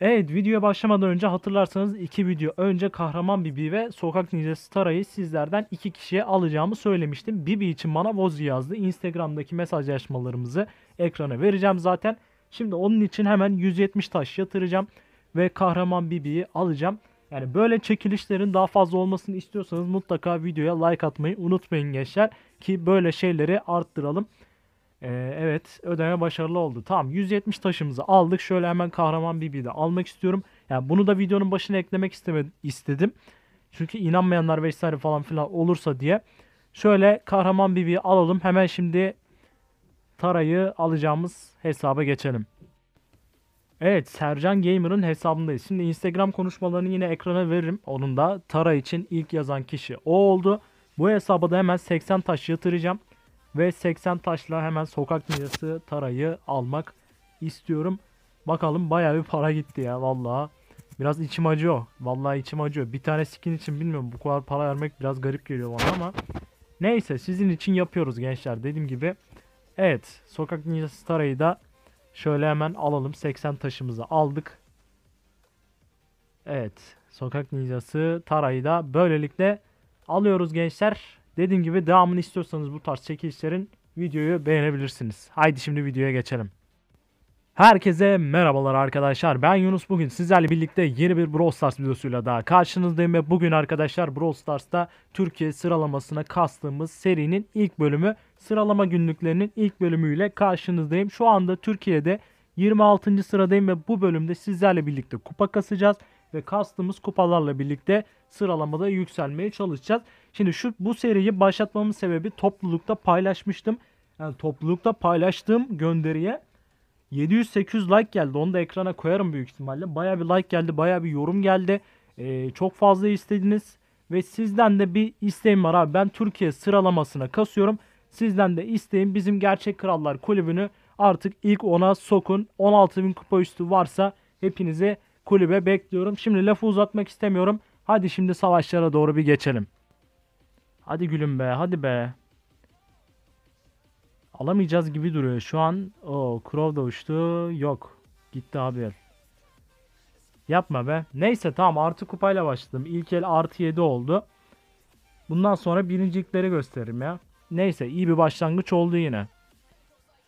Evet videoya başlamadan önce hatırlarsanız iki video önce kahraman Bibi ve sokak Ninja Star'ı sizlerden iki kişiye alacağımı söylemiştim. Bibi için bana voz yazdı. Instagram'daki mesajlaşmalarımızı ekrana vereceğim zaten. Şimdi onun için hemen 170 taş yatıracağım ve kahraman Bibi'yi alacağım. Yani böyle çekilişlerin daha fazla olmasını istiyorsanız mutlaka videoya like atmayı unutmayın gençler ki böyle şeyleri arttıralım. Ee, evet ödeme başarılı oldu. Tamam 170 taşımızı aldık. Şöyle hemen kahraman bibi de almak istiyorum. Yani bunu da videonun başına eklemek istemedim, istedim. Çünkü inanmayanlar vesaire falan filan olursa diye. Şöyle kahraman bibi alalım. Hemen şimdi Tara'yı alacağımız hesaba geçelim. Evet Sercan Gamer'ın hesabındayız. Şimdi Instagram konuşmalarını yine ekrana veririm. Onun da Tara için ilk yazan kişi o oldu. Bu hesaba da hemen 80 taş yatıracağım. Ve 80 taşla hemen sokak ninja'sı tarayı almak istiyorum. Bakalım bayağı bir para gitti ya vallahi. Biraz içim acıyor. Vallahi içim acıyor. Bir tane skin için bilmiyorum bu kadar para vermek biraz garip geliyor bana ama. Neyse sizin için yapıyoruz gençler dediğim gibi. Evet sokak ninjası tarayı da şöyle hemen alalım. 80 taşımızı aldık. Evet sokak ninjası tarayı da böylelikle alıyoruz gençler. Dediğim gibi devamını istiyorsanız bu tarz çekilişlerin videoyu beğenebilirsiniz. Haydi şimdi videoya geçelim. Herkese merhabalar arkadaşlar. Ben Yunus. Bugün sizlerle birlikte yeni bir Brawl Stars videosuyla daha karşınızdayım ve bugün arkadaşlar Brawl Stars'ta Türkiye sıralamasına kastığımız serinin ilk bölümü sıralama günlüklerinin ilk bölümüyle karşınızdayım. Şu anda Türkiye'de 26. sıradayım ve bu bölümde sizlerle birlikte kupa kasacağız ve kastığımız kupalarla birlikte sıralamada yükselmeye çalışacağız. Şimdi şu bu seriyi başlatmamın sebebi toplulukta paylaşmıştım. Yani toplulukta paylaştığım gönderiye 700-800 like geldi. Onu da ekrana koyarım büyük ihtimalle. Baya bir like geldi, baya bir yorum geldi. Ee, çok fazla istediniz ve sizden de bir isteğim var abi. Ben Türkiye sıralamasına kasıyorum. Sizden de isteğim bizim Gerçek Krallar Kulübü'nü artık ilk ona sokun. 16.000 kupa üstü varsa hepinize kulübe bekliyorum. Şimdi lafı uzatmak istemiyorum. Hadi şimdi savaşlara doğru bir geçelim. Hadi gülüm be hadi be. Alamayacağız gibi duruyor. Şu an o Crow da uçtu. Yok. Gitti haber. Yapma be. Neyse tamam artı kupayla başladım. İlk el artı 7 oldu. Bundan sonra birincilikleri gösteririm ya. Neyse iyi bir başlangıç oldu yine.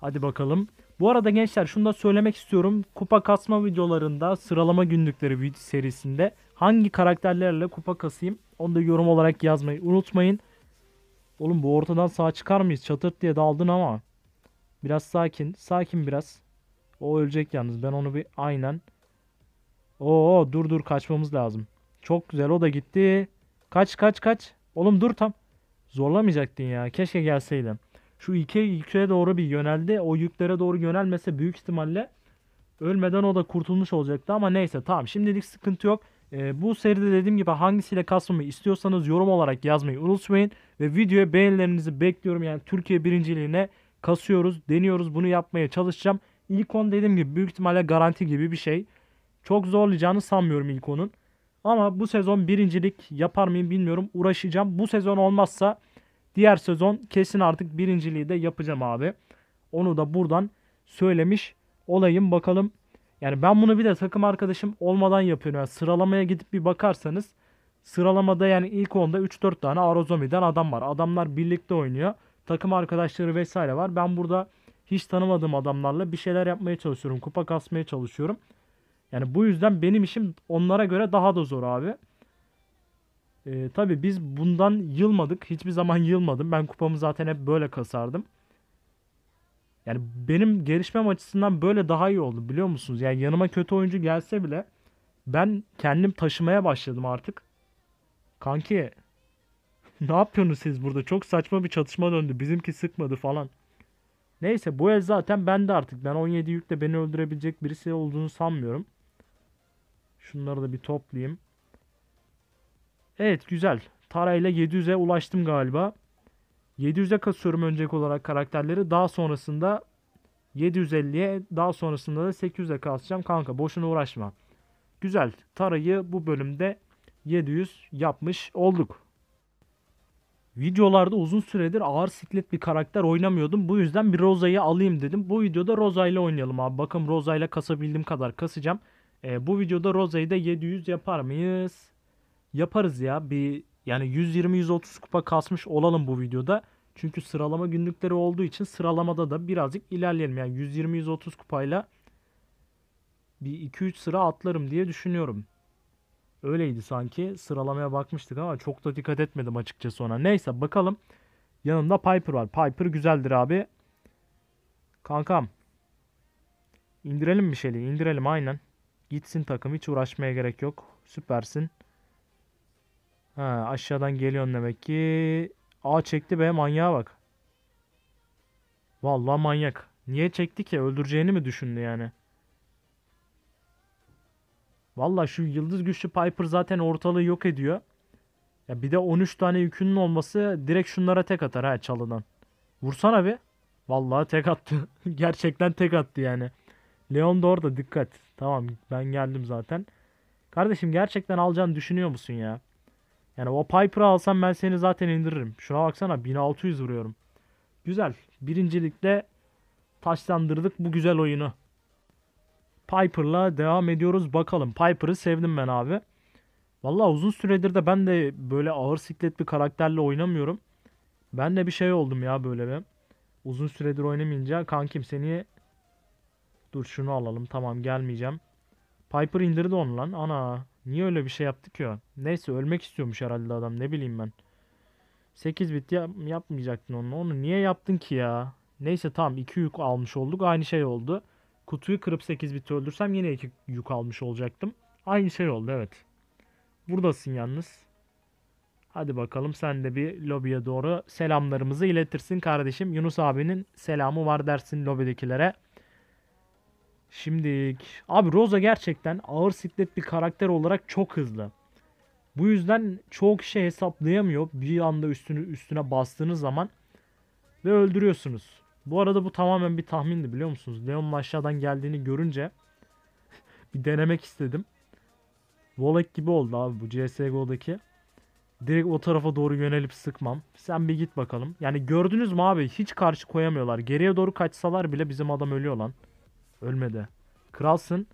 Hadi bakalım. Bu arada gençler şunu da söylemek istiyorum. Kupa kasma videolarında sıralama günlükleri serisinde hangi karakterlerle kupa kasayım onu da yorum olarak yazmayı unutmayın. Oğlum bu ortadan sağa çıkar mıyız? Çatırt diye daldın ama. Biraz sakin. Sakin biraz. O ölecek yalnız. Ben onu bir aynen. Oo dur dur kaçmamız lazım. Çok güzel o da gitti. Kaç kaç kaç. Oğlum dur tam. Zorlamayacaktın ya. Keşke gelseydin şu iki yüklere doğru bir yöneldi. O yüklere doğru yönelmese büyük ihtimalle ölmeden o da kurtulmuş olacaktı ama neyse tamam şimdilik sıkıntı yok. E, bu seride dediğim gibi hangisiyle kasmamı istiyorsanız yorum olarak yazmayı unutmayın. Ve videoya beğenilerinizi bekliyorum. Yani Türkiye birinciliğine kasıyoruz, deniyoruz. Bunu yapmaya çalışacağım. İlk 10 dediğim gibi büyük ihtimalle garanti gibi bir şey. Çok zorlayacağını sanmıyorum ilk onun. Ama bu sezon birincilik yapar mıyım bilmiyorum. Uğraşacağım. Bu sezon olmazsa Diğer sezon kesin artık birinciliği de yapacağım abi. Onu da buradan söylemiş olayım bakalım. Yani ben bunu bir de takım arkadaşım olmadan yapıyorum. Yani sıralamaya gidip bir bakarsanız sıralamada yani ilk 10'da 3-4 tane Arazomi'den adam var. Adamlar birlikte oynuyor. Takım arkadaşları vesaire var. Ben burada hiç tanımadığım adamlarla bir şeyler yapmaya çalışıyorum. Kupa kasmaya çalışıyorum. Yani bu yüzden benim işim onlara göre daha da zor abi. E, tabii biz bundan yılmadık. Hiçbir zaman yılmadım. Ben kupamı zaten hep böyle kasardım. Yani benim gelişmem açısından böyle daha iyi oldu biliyor musunuz? Yani yanıma kötü oyuncu gelse bile ben kendim taşımaya başladım artık. Kanki ne yapıyorsunuz siz burada? Çok saçma bir çatışma döndü. Bizimki sıkmadı falan. Neyse bu el zaten bende artık. Ben 17 yükle beni öldürebilecek birisi olduğunu sanmıyorum. Şunları da bir toplayayım. Evet güzel. Tara ile 700'e ulaştım galiba. 700'e kasıyorum öncelik olarak karakterleri. Daha sonrasında 750'ye daha sonrasında da 800'e kasacağım. Kanka boşuna uğraşma. Güzel. Tara'yı bu bölümde 700 yapmış olduk. Videolarda uzun süredir ağır siklet bir karakter oynamıyordum. Bu yüzden bir Rosa'yı alayım dedim. Bu videoda Rosa ile oynayalım abi. Bakın Rosa ile kasabildiğim kadar kasacağım. E, bu videoda Rosa'yı da 700 yapar mıyız? yaparız ya. Bir yani 120-130 kupa kasmış olalım bu videoda. Çünkü sıralama günlükleri olduğu için sıralamada da birazcık ilerleyelim. Yani 120-130 kupayla bir 2-3 sıra atlarım diye düşünüyorum. Öyleydi sanki. Sıralamaya bakmıştık ama çok da dikkat etmedim açıkçası ona. Neyse bakalım. Yanımda Piper var. Piper güzeldir abi. Kankam. İndirelim bir şeyleri. indirelim aynen. Gitsin takım. Hiç uğraşmaya gerek yok. Süpersin. Ha, aşağıdan geliyorsun demek ki. A çekti be manyağa bak. Vallahi manyak. Niye çekti ki? Öldüreceğini mi düşündü yani? Vallahi şu yıldız güçlü Piper zaten ortalığı yok ediyor. Ya bir de 13 tane yükünün olması direkt şunlara tek atar ha çalıdan. Vursana bir. Vallahi tek attı. Gerçekten tek attı yani. Leon da orada dikkat. Tamam ben geldim zaten. Kardeşim gerçekten alacağını düşünüyor musun ya? Yani o Piper'ı alsam ben seni zaten indiririm. Şuna baksana 1600 vuruyorum. Güzel. Birincilikle taşlandırdık bu güzel oyunu. Piper'la devam ediyoruz. Bakalım. Piper'ı sevdim ben abi. Valla uzun süredir de ben de böyle ağır siklet bir karakterle oynamıyorum. Ben de bir şey oldum ya böyle bir. Uzun süredir oynamayınca kankim seni dur şunu alalım tamam gelmeyeceğim. Piper indirdi onu lan ana Niye öyle bir şey yaptı ki o? Neyse ölmek istiyormuş herhalde adam ne bileyim ben. 8 bit yap yapmayacaktın onu. Onu niye yaptın ki ya? Neyse tamam 2 yük almış olduk. Aynı şey oldu. Kutuyu kırıp 8 bit öldürsem yine 2 yük almış olacaktım. Aynı şey oldu evet. Buradasın yalnız. Hadi bakalım sen de bir lobiye doğru selamlarımızı iletirsin kardeşim. Yunus abinin selamı var dersin lobidekilere. Şimdi abi Rosa gerçekten ağır siklet bir karakter olarak çok hızlı. Bu yüzden çoğu kişi hesaplayamıyor. Bir anda üstünü üstüne bastığınız zaman ve öldürüyorsunuz. Bu arada bu tamamen bir tahmindi biliyor musunuz? Leon'un aşağıdan geldiğini görünce bir denemek istedim. Volek gibi oldu abi bu CSGO'daki. Direkt o tarafa doğru yönelip sıkmam. Sen bir git bakalım. Yani gördünüz mü abi hiç karşı koyamıyorlar. Geriye doğru kaçsalar bile bizim adam ölüyor lan. Ölmedi. Kralsın.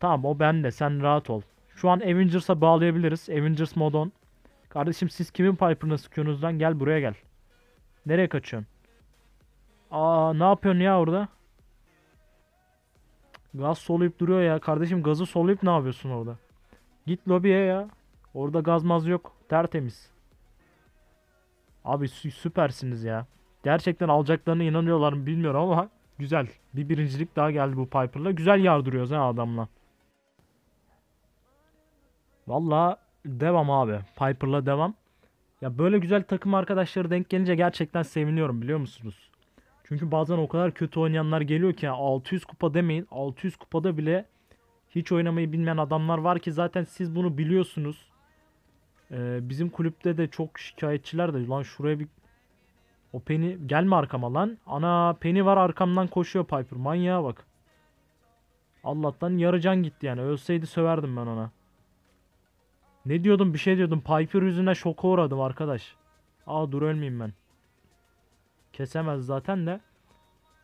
Tamam o bende. Sen rahat ol. Şu an Avengers'a bağlayabiliriz. Avengers modon. Kardeşim siz kimin Piper'ını sıkıyorsunuz lan? Gel buraya gel. Nereye kaçıyorsun? Aa ne yapıyorsun ya orada? Gaz soluyup duruyor ya. Kardeşim gazı soluyup ne yapıyorsun orada? Git lobiye ya. Orada gazmaz yok. Tertemiz. Abi süpersiniz ya. Gerçekten alacaklarına inanıyorlar mı bilmiyorum ama Güzel. Bir birincilik daha geldi bu Piper'la. Güzel yardırıyoruz ha adamla. Valla devam abi. Piper'la devam. Ya böyle güzel takım arkadaşları denk gelince gerçekten seviniyorum biliyor musunuz? Çünkü bazen o kadar kötü oynayanlar geliyor ki 600 kupa demeyin. 600 kupada bile hiç oynamayı bilmeyen adamlar var ki zaten siz bunu biliyorsunuz. Ee, bizim kulüpte de çok şikayetçiler de lan şuraya bir o peni gelme arkama lan. Ana peni var arkamdan koşuyor Piper. Manyağa bak. Allah'tan yarı can gitti yani. Ölseydi söverdim ben ona. Ne diyordum bir şey diyordum. Piper yüzüne şoka uğradım arkadaş. Aa dur ölmeyeyim ben. Kesemez zaten de.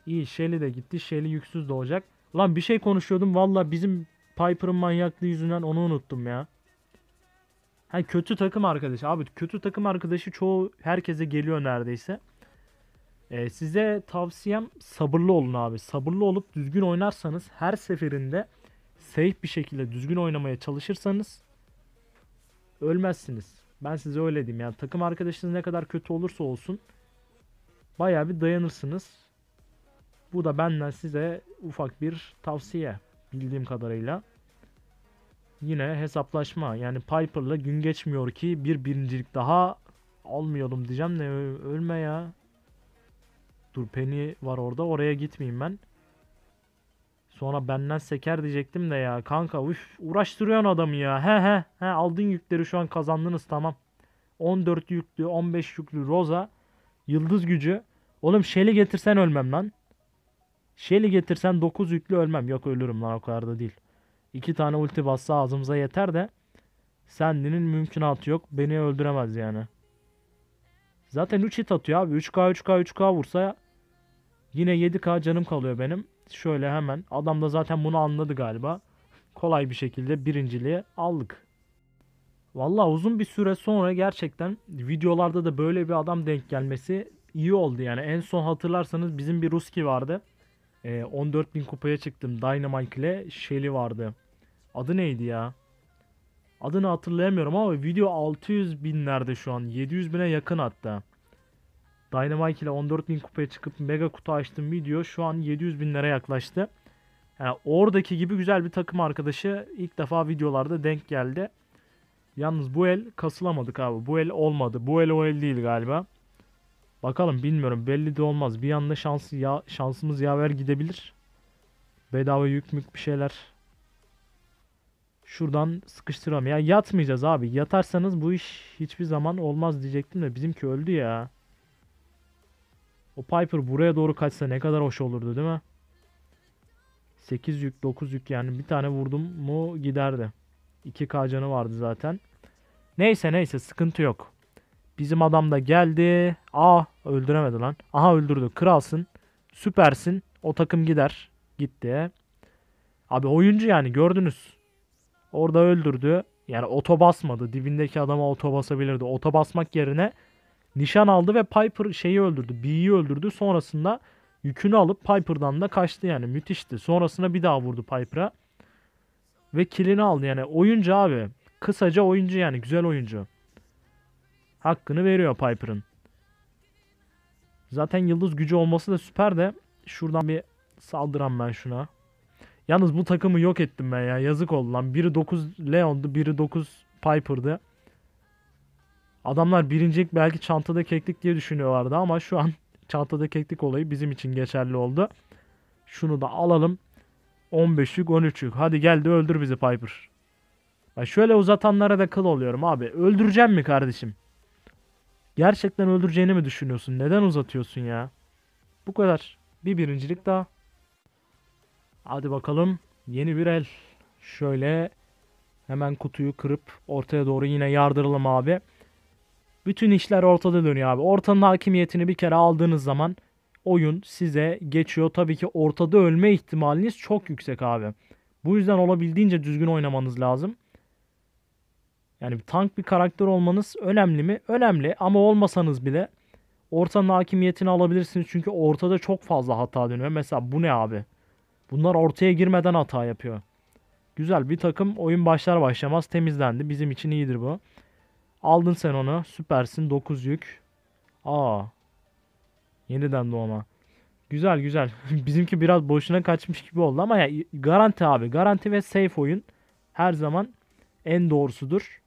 İyi Shelly de gitti. Shelly yüksüz de olacak. Lan bir şey konuşuyordum. Valla bizim Piper'ın manyaklığı yüzünden onu unuttum ya. Ha kötü takım arkadaşı. Abi kötü takım arkadaşı çoğu herkese geliyor neredeyse. E, size tavsiyem sabırlı olun abi. Sabırlı olup düzgün oynarsanız her seferinde safe bir şekilde düzgün oynamaya çalışırsanız ölmezsiniz. Ben size öyle diyeyim. Yani takım arkadaşınız ne kadar kötü olursa olsun baya bir dayanırsınız. Bu da benden size ufak bir tavsiye bildiğim kadarıyla. Yine hesaplaşma. Yani Piper'la gün geçmiyor ki bir birincilik daha almayalım diyeceğim de ölme ya. Dur Penny var orada. Oraya gitmeyeyim ben. Sonra benden seker diyecektim de ya. Kanka uf, uğraştırıyorsun adamı ya. He he he aldın yükleri şu an kazandınız tamam. 14 yüklü 15 yüklü Rosa. Yıldız gücü. Oğlum Shelly getirsen ölmem lan. Shelly getirsen 9 yüklü ölmem. Yok ölürüm lan o kadar da değil. 2 tane ulti bassa ağzımıza yeter de. Sendinin mümkünatı yok. Beni öldüremez yani. Zaten 3 hit atıyor abi. 3K 3K 3K vursa Yine 7k canım kalıyor benim. Şöyle hemen. Adam da zaten bunu anladı galiba. Kolay bir şekilde birinciliği aldık. Valla uzun bir süre sonra gerçekten videolarda da böyle bir adam denk gelmesi iyi oldu yani. En son hatırlarsanız bizim bir Ruski vardı. E, ee, 14.000 kupaya çıktım Dynamite ile Shelly vardı. Adı neydi ya? Adını hatırlayamıyorum ama video 600 binlerde şu an. 700 bine yakın hatta. Dynamite ile 14.000 kupaya çıkıp mega kutu açtım video şu an 700 binlere yaklaştı. Yani oradaki gibi güzel bir takım arkadaşı ilk defa videolarda denk geldi. Yalnız bu el kasılamadık abi. Bu el olmadı. Bu el o el değil galiba. Bakalım bilmiyorum. Belli de olmaz. Bir anda şansı ya, şansımız yaver gidebilir. Bedava yük mük bir şeyler. Şuradan sıkıştıralım. Ya yatmayacağız abi. Yatarsanız bu iş hiçbir zaman olmaz diyecektim de bizimki öldü ya. O Piper buraya doğru kaçsa ne kadar hoş olurdu değil mi? 8 yük 9 yük yani bir tane vurdum mu giderdi. 2K canı vardı zaten. Neyse neyse sıkıntı yok. Bizim adam da geldi. Aa ah, öldüremedi lan. Aha öldürdü. Kralsın. Süpersin. O takım gider. Gitti. Abi oyuncu yani gördünüz. Orada öldürdü. Yani oto basmadı. Dibindeki adama oto basabilirdi. Oto basmak yerine Nişan aldı ve Piper şeyi öldürdü. Bee'yi öldürdü. Sonrasında yükünü alıp Piper'dan da kaçtı yani. Müthişti. Sonrasında bir daha vurdu Piper'a. Ve kilini aldı yani. Oyuncu abi. Kısaca oyuncu yani. Güzel oyuncu. Hakkını veriyor Piper'ın. Zaten yıldız gücü olması da süper de. Şuradan bir saldıran ben şuna. Yalnız bu takımı yok ettim ben ya. Yazık oldu lan. Biri 9 Leon'du, biri 9 Piper'dı. Adamlar birincilik belki çantada keklik diye düşünüyorlardı ama şu an çantada keklik olayı bizim için geçerli oldu. Şunu da alalım. 15'lük 13'lük. Hadi gel de öldür bizi Piper. Ya şöyle uzatanlara da kıl oluyorum abi. Öldüreceğim mi kardeşim? Gerçekten öldüreceğini mi düşünüyorsun? Neden uzatıyorsun ya? Bu kadar. Bir birincilik daha. Hadi bakalım. Yeni bir el. Şöyle hemen kutuyu kırıp ortaya doğru yine yardıralım abi. Bütün işler ortada dönüyor abi. Ortanın hakimiyetini bir kere aldığınız zaman oyun size geçiyor. Tabii ki ortada ölme ihtimaliniz çok yüksek abi. Bu yüzden olabildiğince düzgün oynamanız lazım. Yani tank bir karakter olmanız önemli mi? Önemli ama olmasanız bile ortanın hakimiyetini alabilirsiniz. Çünkü ortada çok fazla hata dönüyor. Mesela bu ne abi? Bunlar ortaya girmeden hata yapıyor. Güzel bir takım oyun başlar başlamaz temizlendi. Bizim için iyidir bu. Aldın sen onu. Süpersin. 9 yük. Aa. Yeniden doğma. Güzel güzel. Bizimki biraz boşuna kaçmış gibi oldu ama ya garanti abi. Garanti ve safe oyun her zaman en doğrusudur.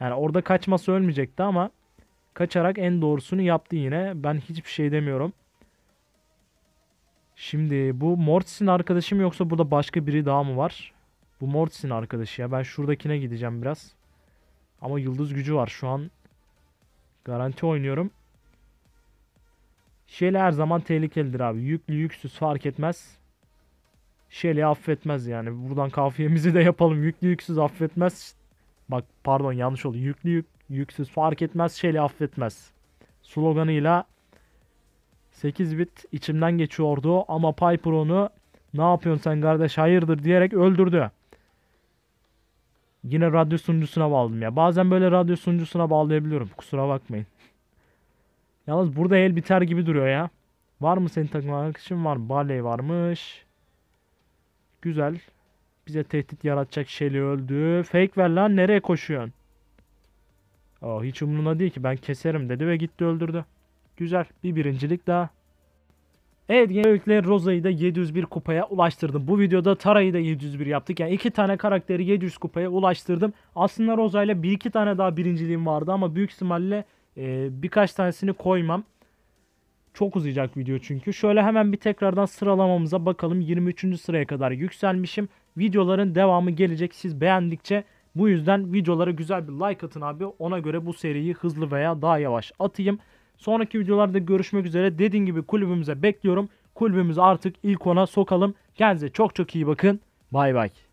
Yani orada kaçması ölmeyecekti ama kaçarak en doğrusunu yaptı yine. Ben hiçbir şey demiyorum. Şimdi bu Mortis'in arkadaşı mı yoksa burada başka biri daha mı var? Bu Mortis'in arkadaşı ya. Ben şuradakine gideceğim biraz. Ama yıldız gücü var şu an. Garanti oynuyorum. Şeli her zaman tehlikelidir abi. Yüklü yüksüz fark etmez. Şeli affetmez yani. Buradan kafiyemizi de yapalım. Yüklü yüksüz affetmez. Bak pardon yanlış oldu. Yüklü yük, yüksüz fark etmez. Şeli affetmez. Sloganıyla 8 bit içimden geçiyordu ama Piper onu ne yapıyorsun sen kardeş hayırdır diyerek öldürdü. Yine radyo sunucusuna bağladım ya. Bazen böyle radyo sunucusuna bağlayabiliyorum. Kusura bakmayın. Yalnız burada el biter gibi duruyor ya. Var mı senin takım arkadaşın? Var. Barley varmış. Güzel. Bize tehdit yaratacak şeyle öldü. Fake ver lan. Nereye koşuyorsun? Oh, hiç umuruna değil ki. Ben keserim dedi ve gitti öldürdü. Güzel. Bir birincilik daha. Evet genellikle Rosa'yı da 701 kupaya ulaştırdım. Bu videoda Tara'yı da 701 yaptık. Yani iki tane karakteri 700 kupaya ulaştırdım. Aslında Rosa ile bir iki tane daha birinciliğim vardı ama büyük ihtimalle e, birkaç tanesini koymam. Çok uzayacak video çünkü. Şöyle hemen bir tekrardan sıralamamıza bakalım. 23. sıraya kadar yükselmişim. Videoların devamı gelecek. Siz beğendikçe bu yüzden videolara güzel bir like atın abi. Ona göre bu seriyi hızlı veya daha yavaş atayım. Sonraki videolarda görüşmek üzere. Dediğim gibi kulübümüze bekliyorum. Kulübümüzü artık ilk ona sokalım. Kendinize çok çok iyi bakın. Bay bay.